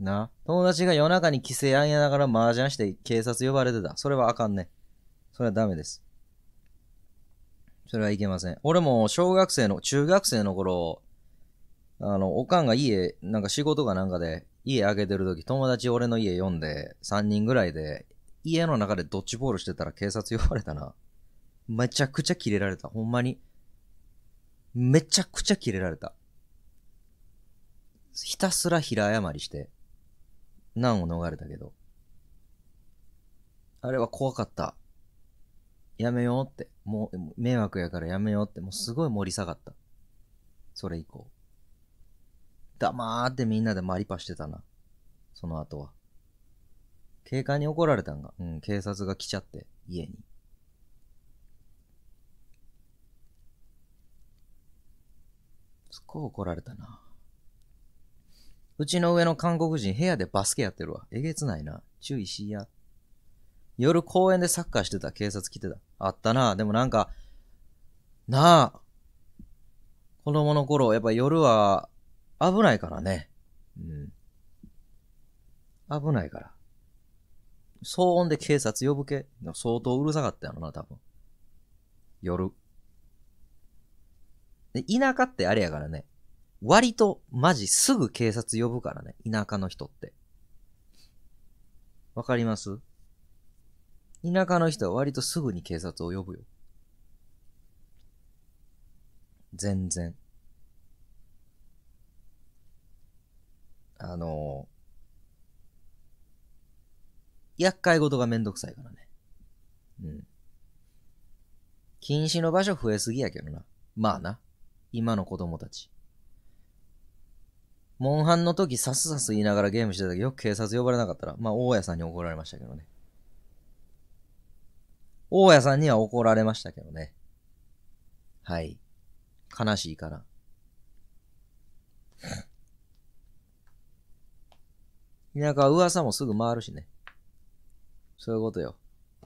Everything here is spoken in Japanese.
な。友達が夜中に帰省あんやながら麻雀して警察呼ばれてた。それはあかんね。それはダメです。それはいけません。俺も小学生の、中学生の頃、あの、おかんが家、なんか仕事かなんかで、家開けてる時、友達俺の家呼んで、3人ぐらいで、家の中でドッジボールしてたら警察呼ばれたな。めちゃくちゃキレられた。ほんまに。めちゃくちゃキレられた。ひたすら平謝りして。難を逃れたけど。あれは怖かった。やめようって。もう、迷惑やからやめようって。もうすごい盛り下がった。それ以降。黙ってみんなでマリパしてたな。その後は。警官に怒られたんが。うん、警察が来ちゃって、家に。すっごい怒られたな。うちの上の韓国人部屋でバスケやってるわ。えげつないな。注意しや。夜公園でサッカーしてた。警察来てた。あったな。でもなんか、なあ。子供の頃、やっぱ夜は危ないからね。うん。危ないから。騒音で警察呼ぶけ。相当うるさかったやろな、多分。夜。で、田舎ってあれやからね。割とマジすぐ警察呼ぶからね、田舎の人って。わかります田舎の人は割とすぐに警察を呼ぶよ。全然。あのー、厄介事がめんどくさいからね。うん。禁止の場所増えすぎやけどな。まあな。今の子供たち。モンハンの時さすさす言いながらゲームしてたけど、よく警察呼ばれなかったら、まあ、大家さんに怒られましたけどね。大家さんには怒られましたけどね。はい。悲しいから。田舎は噂もすぐ回るしね。そういうことよ。